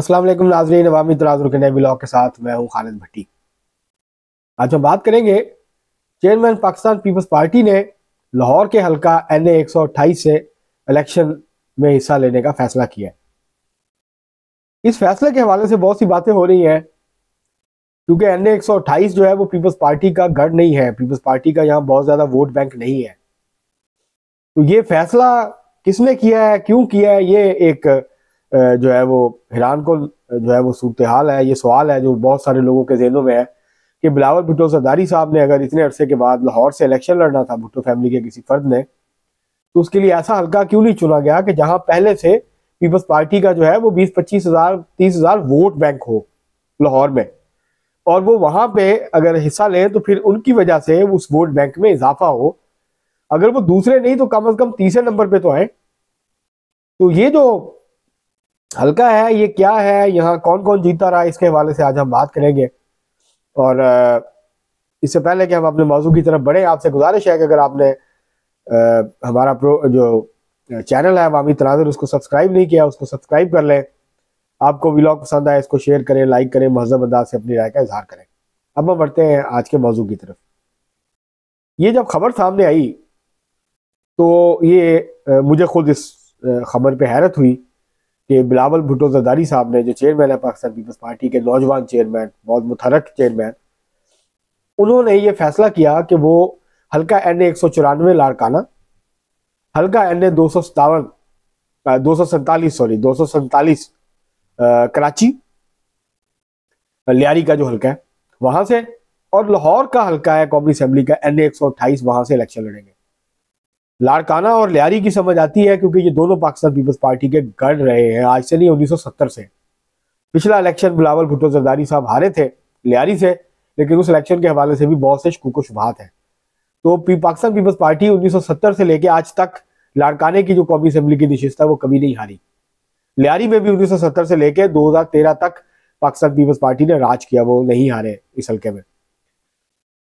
असलम नाजरीन अवामी नए ब्लॉग के साथ मैं हूँ खालिद भट्टी आज हम बात करेंगे चेयरमैन पाकिस्तान पीपल्स पार्टी ने लाहौर के हलका एन ए से इलेक्शन में हिस्सा लेने का फैसला किया है इस फैसले के हवाले से बहुत सी बातें हो रही हैं क्योंकि एन ए जो है वो पीपल्स पार्टी का गढ़ नहीं है पीपल्स पार्टी का यहाँ बहुत ज़्यादा वोट बैंक नहीं है तो ये फैसला किसने किया है क्यों किया है ये एक जो है वो हिरान को जो है वो सूरत हाल है ये सवाल है जो बहुत सारे लोगों के जहनों में है कि बिलावल भुट्टो सरदारी साहब ने अगर इतने अरसे के बाद लाहौर से इलेक्शन लड़ना था भुट्टो फैमिली के किसी फर्द ने तो उसके लिए ऐसा हल्का क्यों नहीं चुना गया कि जहां पहले से पीपल्स पार्टी का जो है वो बीस पच्चीस हजार तीस हजार वोट बैंक हो लाहौर में और वो वहां पे अगर हिस्सा लें तो फिर उनकी वजह से उस वोट बैंक में इजाफा हो अगर वो दूसरे नहीं तो कम अज कम तीसरे नंबर पे तो आए तो ये जो हल्का है ये क्या है यहाँ कौन कौन जीता रहा है इसके हवाले से आज हम बात करेंगे और इससे पहले कि हम अपने मौजू की तरफ बढ़े आपसे गुजारिश है कि अगर आपने आ, हमारा प्रो जो चैनल है वामी तनाजर उसको सब्सक्राइब नहीं किया उसको सब्सक्राइब कर लें आपको व्लॉग पसंद आए इसको शेयर करें लाइक करें महजब अंदाज से अपनी राय का इजहार करें अब हम बढ़ते हैं आज के मौजू की तरफ ये जब खबर सामने आई तो ये मुझे खुद इस खबर पर हैरत हुई कि बिलावल भुटो जरदारी साहब ने जो चेयरमैन है पाकिस्तान पीपल्स पार्टी के नौजवान चेयरमैन बहुत मुतरक चेयरमैन उन्होंने ये फैसला किया कि वो हल्का एन ए एक सौ चौरानवे लाड़काना हल्का एन ए दो सौ सतावन दो सौ सैतालीस सॉरी दो सौ सैतालीस कराची लियारी का जो हल्का है वहां से और लाहौर का हल्का है कौमी असम्बली का एन ए एक सौ अट्ठाईस वहां से इलेक्शन लड़ेंगे लाड़काना और लियारी की समझ आती है क्योंकि ये दोनों पाकिस्तान पीपल्स पार्टी के गढ़ रहे हैं आज से नहीं 1970 से पिछला इलेक्शन बिलावल भुट्टो जरदारी साहब हारे थे लियारी से लेकिन उस इलेक्शन के हवाले से भी बहुत से शकुक शुभात हैं तो पाकिस्तान पीपल्स पार्टी 1970 से लेकर आज तक लाड़काने की जो कौमी असम्बली की नशस्त है वो कभी नहीं हारी लियारी में भी 1970 से लेकर 2013 तक पाकिस्तान पीपल्स पार्टी ने राज किया वो नहीं हारे इस हल्के में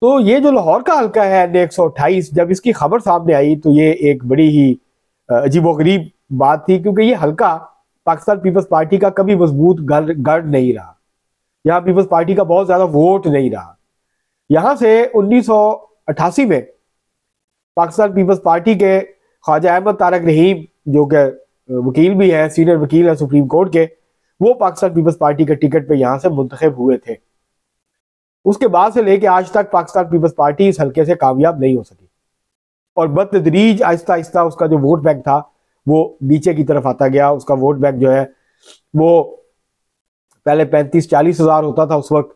तो ये जो लाहौर का हल्का है एन अट्ठाईस जब इसकी खबर सामने आई तो ये एक बड़ी ही अजीबोगरीब बात थी क्योंकि ये हल्का पाकिस्तान पीपल्स पार्टी का कभी मजबूत गढ़ नहीं रहा यहाँ पीपल्स पार्टी का बहुत ज़्यादा वोट नहीं रहा यहाँ से 1988 में पाकिस्तान पीपल्स पार्टी के ख्वाजा अहमद तारक रहीम जो कि वकील भी हैं सीनियर वकील हैं सुप्रीम कोर्ट के वो पाकिस्तान पीपल्स पार्टी के टिकट पे यहाँ से मुंतखब हुए थे उसके बाद से लेके आज तक पाकिस्तान पीपल्स पार्टी इस हल्के से कामयाब नहीं हो सकी और बदतदरीज आहिस्ता आहिस्ता उसका जो वोट बैंक था वो नीचे की तरफ आता गया उसका वोट बैंक जो है वो पहले पैंतीस चालीस हजार होता था उस वक्त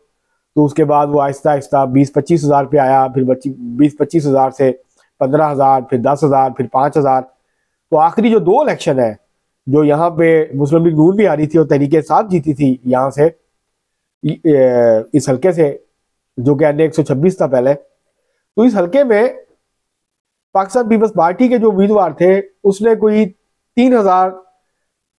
तो उसके बाद वो आहिस्ता आहिस्ता बीस पच्चीस हजार पे आया फिर बीस पच्चीस हजार से पंद्रह हजार फिर दस हजार फिर पांच हजार तो आखिरी जो दो इलेक्शन है जो यहाँ पे मुस्लिम लीग नून भी आ रही थी और तहरीके साथ जीती थी यहाँ से इस हल्के से जो कि अन्य 126 था पहले तो इस हलके में पाकिस्तान पीपल्स पार्टी के जो उम्मीदवार थे उसने कोई तीन हजार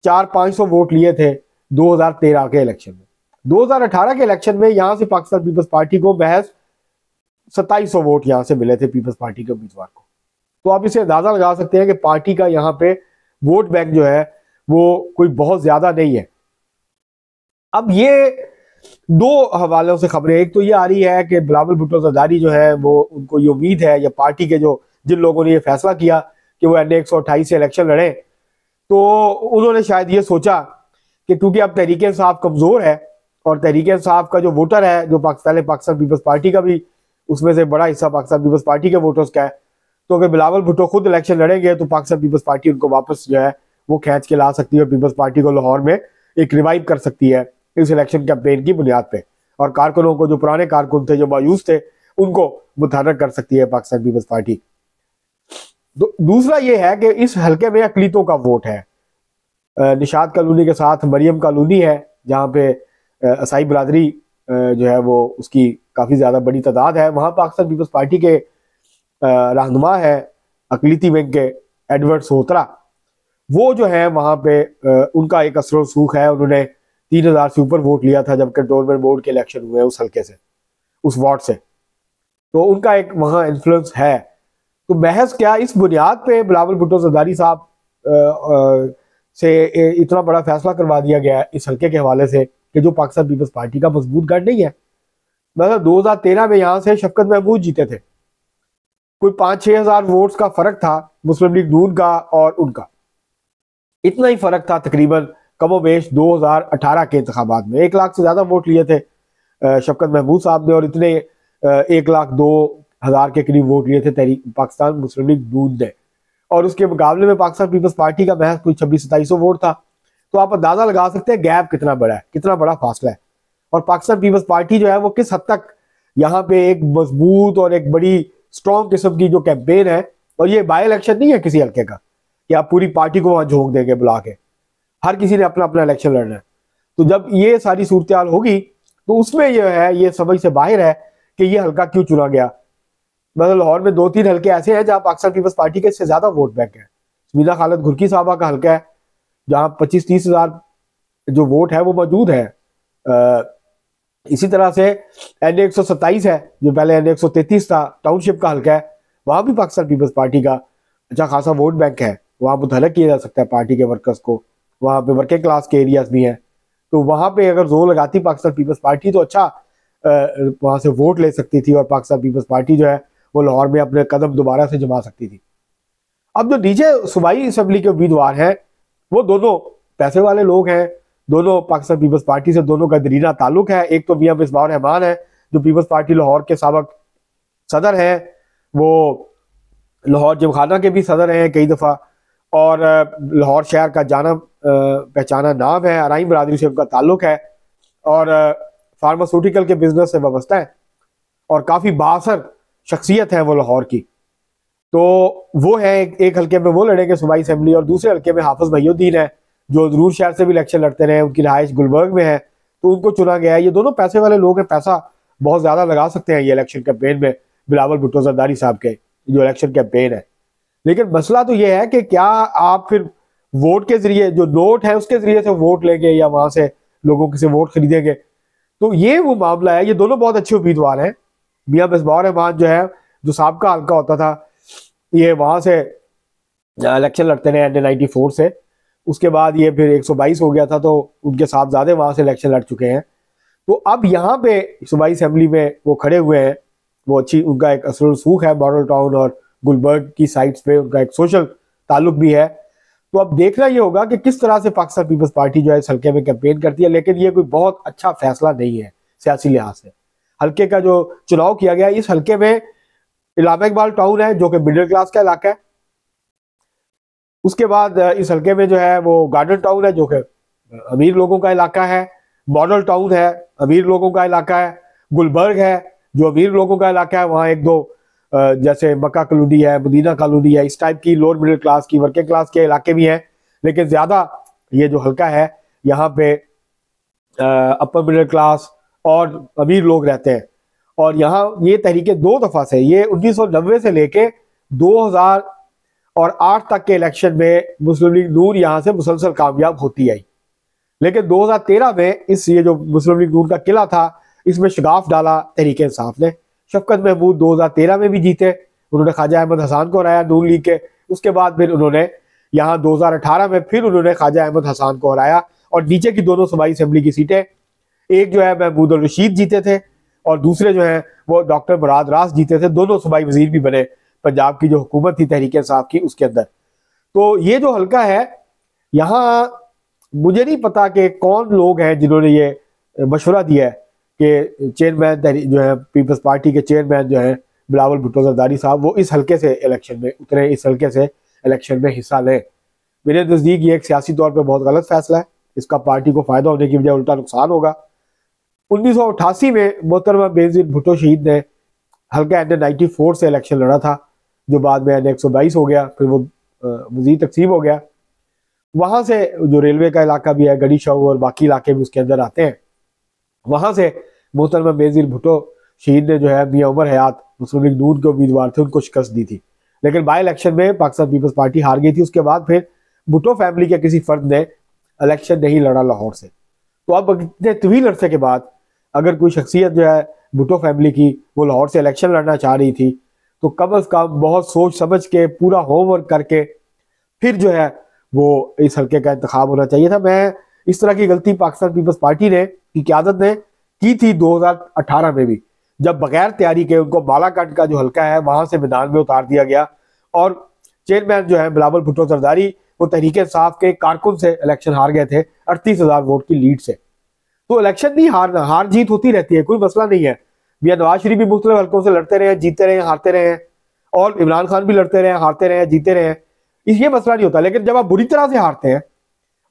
चार पांच सौ वोट लिए थे 2013 के इलेक्शन में 2018 के इलेक्शन में यहां से पाकिस्तान पीपल्स पार्टी को महज सत्ताईस वोट यहां से मिले थे पीपल्स पार्टी के उम्मीदवार को तो आप इसे अंदाजा लगा सकते हैं कि पार्टी का यहाँ पे वोट बैंक जो है वो कोई बहुत ज्यादा नहीं है अब ये दो हवालों से खबरें एक तो ये आ रही है कि बिलावल भुट्टो जरदारी जो है वो उनको ये उम्मीद है या पार्टी के जो जिन लोगों ने ये फैसला किया कि वो एन ए से इलेक्शन लड़े तो उन्होंने शायद ये सोचा कि क्योंकि अब तहरीक इंसाफ कमज़ोर है और तहरीक इंसाफ का जो वोटर है जो पाकिस्तान पाकिस्तान पीपल्स पार्टी का भी उसमें से बड़ा हिस्सा पाकिस्तान पीपल्स पार्टी के वोटर्स का है तो अगर बिलावल भुट्टो खुद इलेक्शन लड़ेंगे तो पाकिस्तान पीपल्स पार्टी उनको वापस जो है वो खींच के ला सकती है और पीपल्स पार्टी को लाहौर में एक रिवाइव कर सकती है इस इलेक्शन कैंपेन की बुनियाद पर और कारकुनों को जो पुराने कारकुन थे जो मायूस थे उनको मुतहरक कर सकती है पाकिस्तान पीपल्स पार्टी दूसरा यह है कि इस हल्के में अकलीतों का वोट है निशाद कॉलोनी के साथ मरियम कॉलोनी है जहाँ पे असाई बरदरी जो है वो उसकी काफ़ी ज़्यादा बड़ी तादाद है वहाँ पाकिस्तान पीपल्स पार्टी के रहनुमा है अकलीती विंग के एडवर्ड सोत्रा वो जो है वहाँ पे उनका एक असर सूख है उन्होंने तीन हजार से ऊपर वोट लिया था जब कंटोनमेंट बोर्ड के इलेक्शन हुए उस हल्के से उस वार्ड से तो उनका एक वहां इन्फ्लुएंस है तो बहस क्या इस बुनियाद पे बिलावल भुट्टो सरदारी साहब से इतना बड़ा फैसला करवा दिया गया इस हल्के के हवाले से कि जो पाकिस्तान पीपल्स पार्टी का मजबूत गढ़ नहीं है मतलब 2013 में यहाँ से शफकत महमूद जीते थे कोई पाँच छः हज़ार वोट्स का फ़र्क था मुस्लिम लीग नून का और उनका इतना ही फ़र्क था तकरीबन कम बेश दो के इंतबात में एक लाख से ज़्यादा वोट लिए थे शफकत महमूद साहब ने और इतने एक लाख दो हज़ार के करीब वोट लिए थे तहरीक पाकिस्तान मुस्लिम लीग दूध ने और उसके मुकाबले में पाकिस्तान पीपल्स पार्टी का महज कोई छब्बीस सताईसो वोट था तो आप अंदाज़ा लगा सकते हैं गैप कितना बड़ा है कितना बड़ा फासला है और पाकिस्तान पीपल्स पार्टी जो है वो किस हद तक यहाँ पे एक मजबूत और एक बड़ी स्ट्रॉन्ग किस्म की जो कैंपेन है और ये बाई इलेक्शन नहीं है किसी हल्के का कि आप पूरी पार्टी को वहाँ झोंक देंगे बुला के हर किसी ने अपना अपना इलेक्शन लड़ना है तो जब ये सारी सूरत होगी तो उसमें यह है ये समझ से बाहर है कि ये हल्का क्यों चुना गया मतलब लाहौर में दो तीन हल्के ऐसे हैं जहाँ पाकिस्तान पीपल्स पार्टी के इससे ज्यादा वोट बैंक है सुविधा खालद घुरकी साहबा का हल्का है जहाँ पच्चीस तीस हजार जो वोट है वो मौजूद है आ, इसी तरह से एन एक सौ सत्ताईस है जो पहले एन ए तैतीस था टाउनशिप का हल्का है वहां भी पाकिस्तान पीपल्स पार्टी का अच्छा खासा वोट बैंक है वहां मुतहरक किया जा सकता है पार्टी के वर्कर्स को वहाँ पे वर्किंग क्लास के एरियाज भी हैं तो वहाँ पे अगर जोर लगाती पाकिस्तान पीपल्स पार्टी तो अच्छा वहाँ से वोट ले सकती थी और पाकिस्तान पीपल्स पार्टी जो है वो लाहौर में अपने कदम दोबारा से जमा सकती थी अब जो डीजे सूबाई असम्बली के उम्मीदवार हैं वो दोनों पैसे वाले लोग हैं दोनों पाकिस्तान पीपल्स पार्टी से दोनों का दरीना ताल्लुक है एक तो मियाँ मिसबा रहमान है जो पीपल्स पार्टी लाहौर के सबक सदर हैं वो लाहौर जमखाना के भी सदर हैं कई दफ़ा और लाहौर शहर का जाना पहचाना नाम है अराइम बरदरी से उनका ताल्लुक है और फार्मास्यूटिकल के बिजनेस से वाबस्ता है और काफ़ी बासर शख्सियत है वो लाहौर की तो वो है एक, एक हल्के में वो लड़ेंगे सूबाई असम्बली और दूसरे हल्के में हाफज भैयुद्दीन है जो जरूर शहर से भी इलेक्शन लड़ते रहे उनकी रहाइश गुलबर्ग में है तो उनको चुना गया है ये दोनों पैसे वाले लोग हैं पैसा बहुत ज़्यादा लगा सकते हैं ये इलेक्शन कैंपेन में बिलावल भुट्टो जरदारी साहब के जो इलेक्शन कैंपेन है लेकिन मसला तो ये है कि क्या आप फिर वोट के जरिए जो नोट है उसके जरिए से वोट लेंगे या वहां से लोगों से वोट खरीदेंगे तो ये वो मामला है ये दोनों बहुत अच्छे उम्मीदवार हैं मियाँ मिसबा रहमान जो है जो सबका हल्का होता था ये वहां से इलेक्शन लड़ते रहे नाइनटी फोर से उसके बाद ये फिर 122 हो गया था तो उनके साथ ज़्यादा वहां से इलेक्शन लड़ चुके हैं तो अब यहाँ पे सूबाई असम्बली में वो खड़े हुए हैं वो अच्छी उनका एक असर सूख है मॉडल टाउन और गुलबर्ग की साइट्स पे उनका एक सोशल ताल्लुक भी है तो अब देखना ये होगा कि किस तरह से पाकिस्तान पीपल्स पार्टी जो है इस हल्के में कैंपेन करती है लेकिन ये कोई बहुत अच्छा फैसला नहीं है सियासी लिहाज से हल्के का जो चुनाव किया गया इस हल्के में इलामा इकबाल टाउन है जो कि मिडिल क्लास का इलाका है उसके बाद इस हल्के में जो है वो गार्डन टाउन है जो कि अमीर लोगों का इलाका है मॉडल टाउन है अमीर लोगों का इलाका है गुलबर्ग है जो अमीर लोगों का इलाका है वहां एक दो जैसे मक्का कॉलोनी है मदीना कॉलोनी है इस टाइप की लोअर मिडिल क्लास की वर्किंग क्लास के इलाके भी हैं लेकिन ज़्यादा ये जो हल्का है यहाँ पे अपर मिडिल क्लास और अमीर लोग रहते हैं और यहाँ ये तहरीके दो दफ़ा से ये नब्बे से लेके हजार और आठ तक के इलेक्शन में मुस्लिम लीग नूर यहाँ से मुसलसल कामयाब होती आई लेकिन 2013 में इस ये जो मुस्लिम लीग नूर का किला था इसमें शगाफ डाला तहरीक इंसाफ ने शफकत महमूद तेरह में भी जीते उन्होंने ख्वाजा अहमद हसान को हराया नून लीग के उसके बाद फिर उन्होंने यहाँ 2018 में फिर उन्होंने ख्वाजा अहमद हसान को हराया और नीचे की दोनों सूबाई असम्बली की सीटें एक जो है महमूद और रशीद जीते थे और दूसरे जो है वो डॉक्टर मुराद रास जीते थे दोनों सूबाई वजीर भी बने पंजाब की जो हुकूमत थी तहरीक इंसाफ की उसके अंदर तो ये जो हल्का है यहाँ मुझे नहीं पता कि कौन लोग हैं जिन्होंने ये मशवरा दिया है के चेयरमैन जो है पीपल्स पार्टी के चेयरमैन जो है बिलावल भुट्टो जरदारी साहब वो इस हल्के से इलेक्शन में उतरे इस हल्के से इलेक्शन में हिस्सा लें मेरे नज़दीक ये एक सियासी तौर पर बहुत गलत फैसला है इसका पार्टी को फ़ायदा होने की वजह उल्टा नुकसान होगा उन्नीस में मोहतरमा बेजी भुट्टो शहीद ने हल्का एन नाइन्टी फोर से इलेक्शन लड़ा था जो बाद में एन एक सौ बाईस हो गया फिर वो मजीद तकसीम हो गया वहाँ से जो रेलवे का इलाका भी है गड़ी शाह और बाकी इलाके भी उसके अंदर आते हैं वहां से मोहतरमा मेजिल भुटो शहीद ने जो है मियाँ उमर हयात मुस्लिम लीग नून के उम्मीदवार थे उनको शिकस्त दी थी लेकिन बाई इलेक्शन में पाकिस्तान पीपल्स पार्टी हार गई थी उसके बाद फिर भुटो फैमिली के किसी फर्द ने इलेक्शन नहीं लड़ा लाहौर से तो अब इतने तवील अरसे के बाद अगर कोई शख्सियत जो है भुटो फैमिली की वो लाहौर से इलेक्शन लड़ना चाह रही थी तो कम अज़ कम बहुत सोच समझ के पूरा होमवर्क करके फिर जो है वो इस हल्के का इंतखब होना चाहिए था मैं इस तरह की गलती पाकिस्तान पीपल्स पार्टी ने की क्यादत ने की थी 2018 में भी जब बगैर तैयारी के उनको बालाघाट का जो हल्का है वहां से मैदान में उतार दिया गया और चेयरमैन जो है बिलावल भुट्टो सरदारी वो तरीके साफ के कारकुन से इलेक्शन हार गए थे अड़तीस हजार वोट की लीड से तो इलेक्शन नहीं हारना हार जीत होती रहती है कोई मसला नहीं है मियाँ नवाज शरीफ भी मुख्तलिफ हल्कों से लड़ते रहे जीते रहे हारते रहे और इमरान खान भी लड़ते रहे हारते रहे जीते रहे ये मसला नहीं होता लेकिन जब आप बुरी तरह से हारते हैं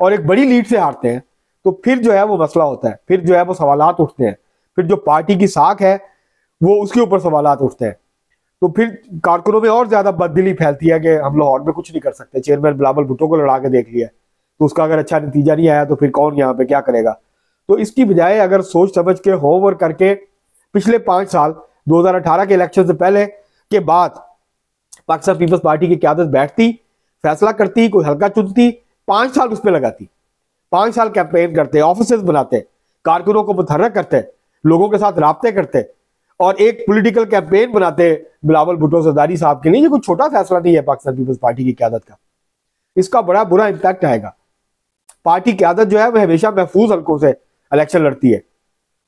और एक बड़ी लीड से हारते हैं तो फिर जो है वो मसला होता है फिर जो है वो सवाल उठते हैं फिर जो पार्टी की साख है वो उसके ऊपर सवाल उठते हैं तो फिर कारकुनों में और ज्यादा बददिली फैलती है कि हम लाहौर में कुछ नहीं कर सकते चेयरमैन बिलावल भुट्टो को लड़ा के देख लिया तो उसका अगर अच्छा नतीजा नहीं आया तो फिर कौन यहाँ पे क्या करेगा तो इसकी बजाय अगर सोच समझ के होमवर्क करके पिछले पांच साल 2018 के इलेक्शन से पहले के बाद पाकिस्तान पीपल्स पार्टी की क्यादत बैठती फैसला करती कोई हल्का चुनती पांच साल उस पर लगाती पांच साल कैंपेन करते ऑफिस बनाते कारकुनों को मुतहरक करते लोगों के साथ रबते करते और एक पॉलिटिकल कैंपेन बनाते बिलावल भुटो सरदारी साहब के लिए ये कोई छोटा फैसला नहीं है पाकिस्तान पीपल्स पार्टी की क्यादत का इसका बड़ा बुरा इम्पैक्ट आएगा पार्टी क्यादत जो है वह हमेशा महफूज हल्कों से इलेक्शन लड़ती है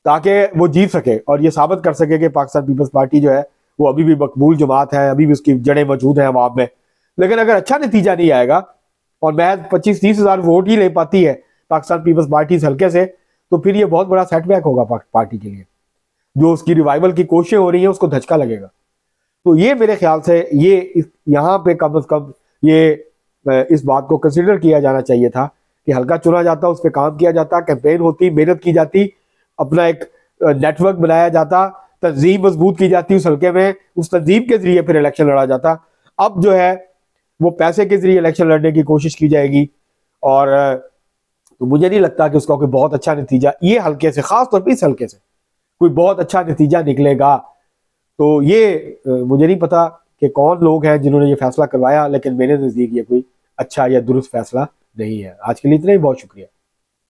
ताकि वो जीत सके और ये साबित कर सके कि पाकिस्तान पीपल्स पार्टी जो है वो अभी भी मकबूल जमात है अभी भी उसकी जड़ें मौजूद हैं वहां में लेकिन अगर अच्छा नतीजा नहीं आएगा और महज पच्चीस तीस हज़ार वोट ही ले पाती है पाकिस्तान पीपल्स पार्टी इस हल्के से तो फिर ये बहुत बड़ा सेटबैक होगा पार्टी के लिए जो उसकी रिवाइवल की कोशिशें हो रही हैं उसको धचका लगेगा तो ये मेरे ख्याल से ये यहाँ पे कम अज़ कम ये इस बात को कंसिडर किया जाना चाहिए था कि हल्का चुना जाता उस पर काम किया जाता कैंपेन होती मेहनत की जाती अपना एक नेटवर्क बनाया जाता तंजीम मजबूत की जाती उस हल्के में उस तंजीम के जरिए फिर इलेक्शन लड़ा जाता अब जो है वो पैसे के जरिए इलेक्शन लड़ने की कोशिश की जाएगी और तो मुझे नहीं लगता कि उसका कोई बहुत अच्छा नतीजा ये हल्के से खास तौर पर इस हल्के से कोई बहुत अच्छा नतीजा निकलेगा तो ये मुझे नहीं पता कि कौन लोग हैं जिन्होंने ये फैसला करवाया लेकिन मेरे नज़दीक ये कोई अच्छा या दुरुस्त फैसला नहीं है आज के लिए इतना ही बहुत शुक्रिया